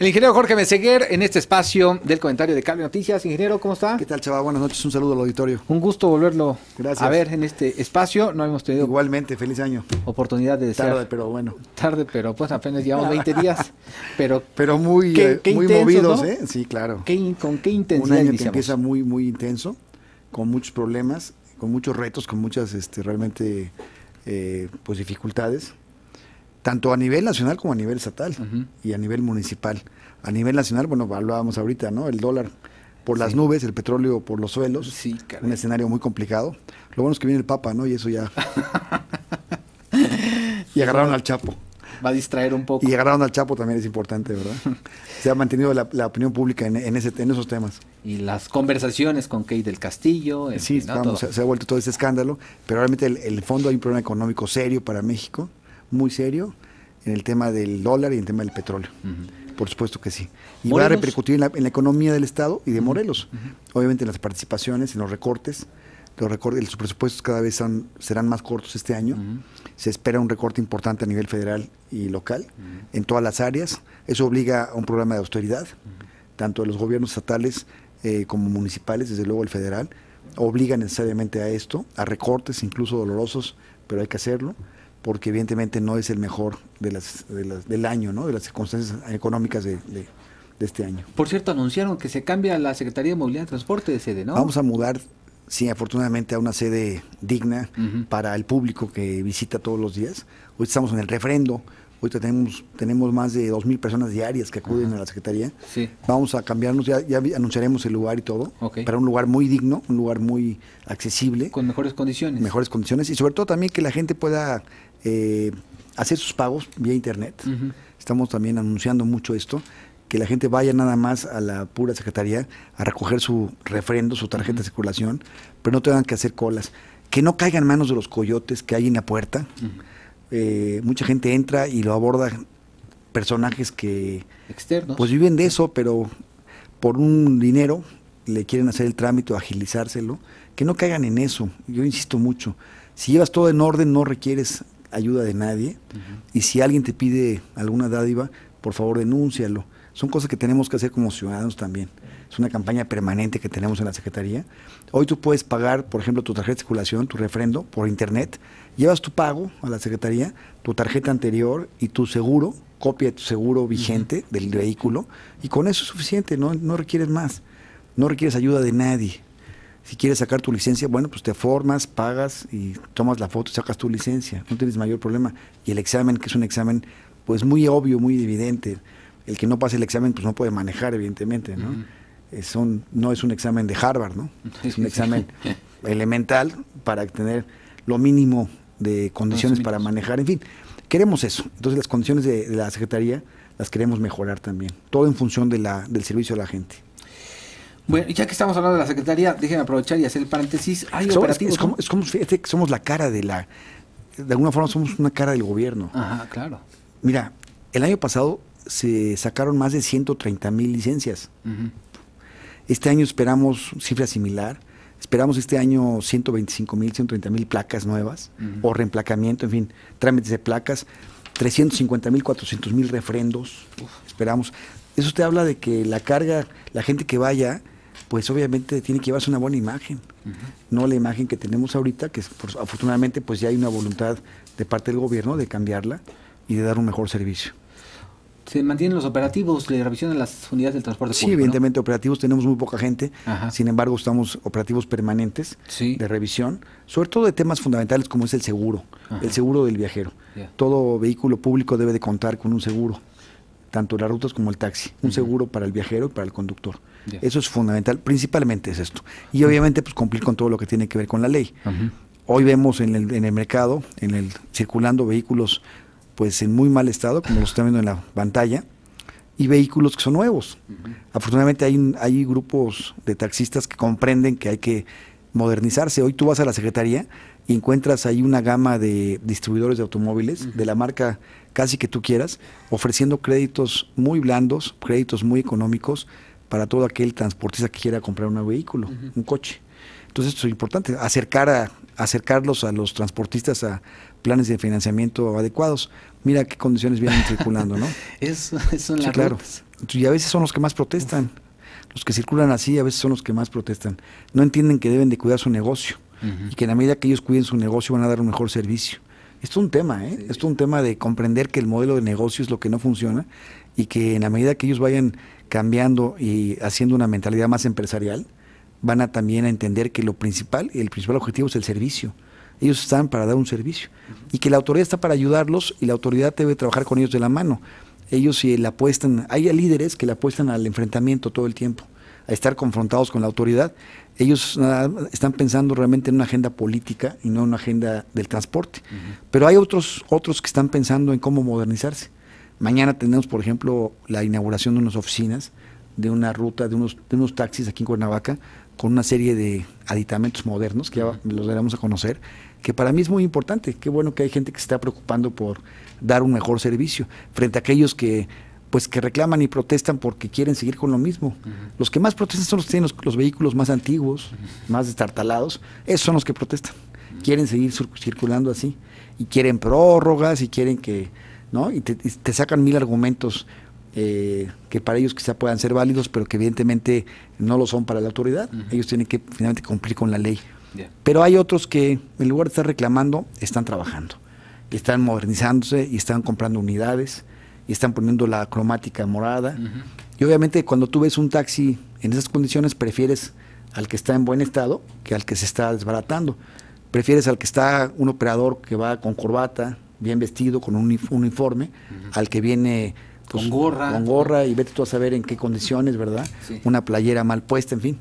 El ingeniero Jorge Meseguer en este espacio del comentario de Cable Noticias. Ingeniero, ¿cómo está? ¿Qué tal, chaval? Buenas noches, un saludo al auditorio. Un gusto volverlo Gracias. a ver en este espacio. No hemos tenido. Igualmente, feliz año. Oportunidad de desear. Tarde, pero bueno. Tarde, pero pues apenas llevamos 20 días. Pero, pero muy, eh, muy movidos, ¿eh? Sí, claro. ¿Con qué intensidad? Un año que empieza muy, muy intenso, con muchos problemas, con muchos retos, con muchas este, realmente eh, pues dificultades tanto a nivel nacional como a nivel estatal y a nivel municipal. A nivel nacional, bueno, hablábamos ahorita, ¿no? El dólar por las nubes, el petróleo por los suelos. Sí, Un escenario muy complicado. Lo bueno es que viene el Papa, ¿no? Y eso ya. y agarraron al Chapo. Va a distraer un poco. Y agarraron al Chapo también es importante, ¿verdad? Se ha mantenido la, opinión pública en, ese, esos temas. Y las conversaciones con Kate del Castillo. sí, se, ha vuelto todo ese escándalo. Pero realmente el fondo hay un problema económico serio para México muy serio en el tema del dólar y en el tema del petróleo. Por supuesto que sí. Y va a repercutir en la, economía del Estado y de Morelos. Obviamente en las participaciones, en los recortes. Los, recortes, los presupuestos cada vez serán más cortos este año. Se espera un recorte importante a nivel federal y local en todas las áreas. Eso obliga a un programa de austeridad, tanto de los gobiernos estatales eh, como municipales, desde luego el federal. Obliga necesariamente a esto, a recortes incluso dolorosos, pero hay que hacerlo porque evidentemente no es el mejor de las, del año, ¿no? de las circunstancias económicas de, este año. Por cierto, anunciaron que se cambia la Secretaría de Movilidad y Transporte de sede, ¿no? Vamos a mudar, sí, afortunadamente, a una sede digna para el público que visita todos los días. Hoy estamos en el refrendo, Ahorita tenemos, tenemos más de 2.000 personas diarias que acuden a la Secretaría. Sí. Vamos a cambiarnos, ya, anunciaremos el lugar y todo, para un lugar muy digno, un lugar muy accesible. Con mejores condiciones. Mejores condiciones y sobre todo también que la gente pueda eh, hacer sus pagos vía Internet. Estamos también anunciando mucho esto que la gente vaya nada más a la pura secretaría a recoger su refrendo, su tarjeta de circulación, pero no tengan que hacer colas, que no caigan manos de los coyotes que hay en la puerta, eh, mucha gente entra y lo aborda personajes que... Externos. Pues viven de eso, pero por un dinero le quieren hacer el trámite o agilizárselo, que no caigan en eso, yo insisto mucho. Si llevas todo en orden, no requieres ayuda de nadie, y si alguien te pide alguna dádiva, por favor denúncialo. Son cosas que tenemos que hacer como ciudadanos también es una campaña permanente que tenemos en la Secretaría. Hoy tú puedes pagar, por ejemplo, tu tarjeta de circulación, tu refrendo por internet, llevas tu pago a la Secretaría, tu tarjeta anterior y tu seguro, copia de tu seguro vigente del vehículo, y con eso es suficiente, no, requieres más, no requieres ayuda de nadie. Si quieres sacar tu licencia, bueno, pues te formas, pagas y tomas la foto y sacas tu licencia. No tienes mayor problema. Y el examen, que es un examen pues muy obvio, muy evidente. El que no pase el examen pues no puede manejar, evidentemente, ¿no? no es un examen de Harvard, ¿no? Es un examen elemental para tener lo mínimo de condiciones para manejar, en fin, queremos eso. Entonces las condiciones de, la Secretaría las queremos mejorar también, todo en función de la, del servicio a la gente. Bueno, ya que estamos hablando de la Secretaría, déjenme aprovechar y hacer el paréntesis. Es como, es somos la cara de la. De alguna forma somos una cara del gobierno. Ajá, claro. Mira, el año pasado se sacaron más de 130 mil licencias. Este año esperamos cifra similar. Esperamos este año 125 mil, 130 mil placas nuevas o reemplacamiento, en fin, trámites de placas, 350 mil, 400 mil refrendos. Esperamos. Eso te habla de que la carga, la gente que vaya, pues obviamente tiene que llevarse una buena imagen, no la imagen que tenemos ahorita, que pues, afortunadamente pues ya hay una voluntad de parte del gobierno de cambiarla y de dar un mejor servicio se mantienen los operativos de revisión de las unidades del transporte público. Sí, evidentemente operativos tenemos muy poca gente, sin embargo estamos operativos permanentes de revisión, sobre todo de temas fundamentales como es el seguro, el seguro del viajero. Todo vehículo público debe de contar con un seguro, tanto las rutas como el taxi, un seguro para el viajero y para el conductor. Eso es fundamental, principalmente es esto. Y obviamente pues cumplir con todo lo que tiene que ver con la ley. Hoy vemos en el, en el mercado, en el circulando vehículos pues en muy mal estado, como lo están viendo en la pantalla, y vehículos que son nuevos. Afortunadamente hay, hay grupos de taxistas que comprenden que hay que modernizarse. Hoy tú vas a la Secretaría y encuentras ahí una gama de distribuidores de automóviles de la marca casi que tú quieras, ofreciendo créditos muy blandos, créditos muy económicos para todo aquel transportista que quiera comprar un vehículo, un coche. Entonces esto es importante, acercar acercarlos a los transportistas a, planes de financiamiento adecuados. Mira qué condiciones vienen circulando, ¿no? es, son las claro. Y a veces son los que más protestan. Los que circulan así a veces son los que más protestan. No entienden que deben de cuidar su negocio y que en la medida que ellos cuiden su negocio van a dar un mejor servicio. Esto es un tema, ¿eh? Esto es un tema de comprender que el modelo de negocio es lo que no funciona y que en la medida que ellos vayan cambiando y haciendo una mentalidad más empresarial, van a también a entender que lo principal, el principal objetivo es el servicio ellos están para dar un servicio. Y que la autoridad está para ayudarlos y la autoridad debe trabajar con ellos de la mano. Ellos si la apuestan, hay líderes que le apuestan al enfrentamiento todo el tiempo, a estar confrontados con la autoridad. Ellos están pensando realmente en una agenda política y no en una agenda del transporte. Pero hay otros, otros que están pensando en cómo modernizarse. Mañana tenemos, por ejemplo, la inauguración de unas oficinas, de una ruta, de unos, de unos taxis aquí en Cuernavaca, con una serie de aditamentos modernos que ya los daremos a conocer, que para mí es muy importante. Qué bueno que hay gente que se está preocupando por dar un mejor servicio frente a aquellos que pues que reclaman y protestan porque quieren seguir con lo mismo. Los que más protestan son los que tienen los, vehículos más antiguos, más destartalados, esos son los que protestan. Quieren seguir circulando así y quieren prórrogas y quieren que, ¿no? Y te, sacan mil argumentos eh, que para ellos quizá puedan ser válidos, pero que evidentemente no lo son para la autoridad. Ellos tienen que finalmente cumplir con la ley pero hay otros que, en lugar de estar reclamando, están trabajando, están modernizándose y están comprando unidades y están poniendo la cromática morada. Y obviamente cuando tú ves un taxi en esas condiciones, prefieres al que está en buen estado que al que se está desbaratando. Prefieres al que está un operador que va con corbata, bien vestido, con un uniforme, al que viene pues, con gorra. y vete tú a saber en qué condiciones, ¿verdad? Una playera mal puesta, en fin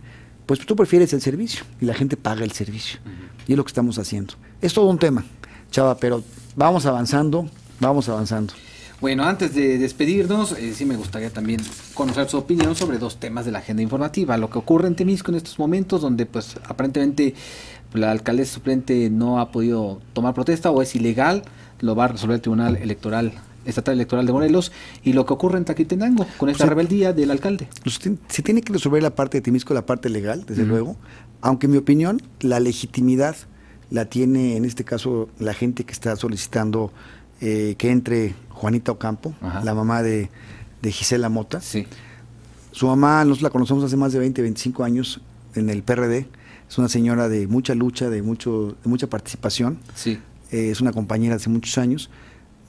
pues tú prefieres el servicio y la gente paga el servicio. Y es lo que estamos haciendo. Es todo un tema, Chava, pero vamos avanzando, vamos avanzando. Bueno, antes de despedirnos, eh, sí me gustaría también conocer su opinión sobre dos temas de la agenda informativa. Lo que ocurre en Temisco en estos momentos, donde pues aparentemente la alcaldesa suplente no ha podido tomar protesta o es ilegal, lo va a resolver el Tribunal Electoral Estatal Electoral de Morelos y lo que ocurre en Taquitenango con esta rebeldía del alcalde. Pues, se tiene que resolver la parte de Timisco, la parte legal, desde luego, aunque en mi opinión la legitimidad la tiene en este caso la gente que está solicitando eh, que entre Juanita Ocampo, la mamá de, Gisela Mota. Sí. Su mamá, nosotros la conocemos hace más de 20, 25 años en el PRD. Es una señora de mucha lucha, de, mucho, de mucha participación. Sí. Eh, es una compañera hace muchos años.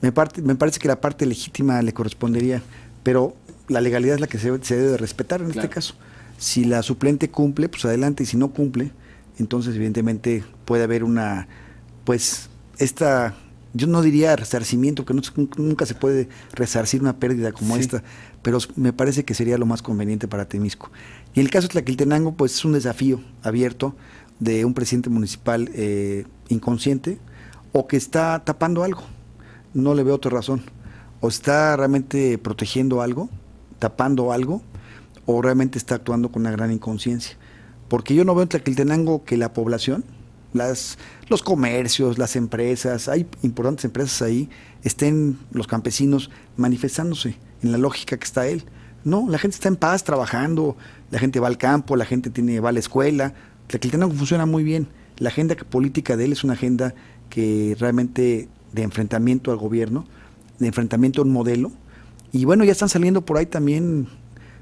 Me, parece que la parte legítima le correspondería, pero la legalidad es la que se, debe respetar en este caso. Si la suplente cumple, pues adelante, y si no cumple, entonces evidentemente puede haber una, pues, esta, yo no diría resarcimiento, que nunca se puede resarcir una pérdida como esta, pero me parece que sería lo más conveniente para Temisco. Y el caso de Tlaquiltenango, pues es un desafío abierto de un presidente municipal eh, inconsciente o que está tapando algo no le veo otra razón. O está realmente protegiendo algo, tapando algo, o realmente está actuando con una gran inconsciencia. Porque yo no veo en Tlaquiltenango que la población, las, los comercios, las empresas, hay importantes empresas ahí, estén los campesinos manifestándose en la lógica que está él. No, la gente está en paz trabajando, la gente va al campo, la gente tiene, va a la escuela. Tlaquiltenango funciona muy bien. La agenda política de él es una agenda que realmente de enfrentamiento al gobierno, de enfrentamiento a un modelo. Y bueno, ya están saliendo por ahí también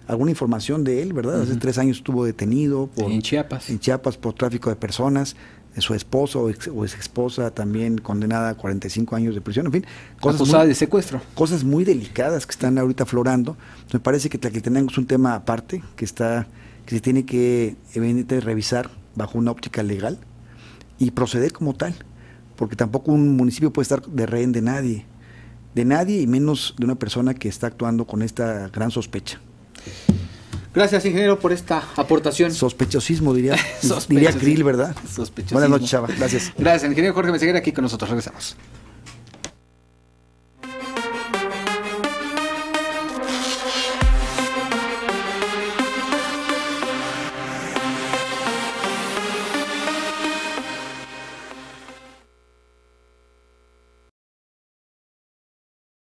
alguna información de él, ¿verdad? Hace tres años estuvo detenido en Chiapas. En Chiapas por tráfico de personas, su esposo o ex, esposa también condenada a 45 años de prisión, en fin. Cosas de secuestro. Cosas muy delicadas que están ahorita aflorando. Me parece que tenemos un tema aparte que está que se tiene que evidentemente revisar bajo una óptica legal y proceder como tal porque tampoco un municipio puede estar de rehén de nadie, de nadie y menos de una persona que está actuando con esta gran sospecha. Gracias, ingeniero, por esta aportación. Sospechosismo, diría, diría Krill, ¿verdad? Sospechosismo. Buenas noches, Chava. Gracias. Gracias, ingeniero Jorge Meseguera, aquí con nosotros. Regresamos.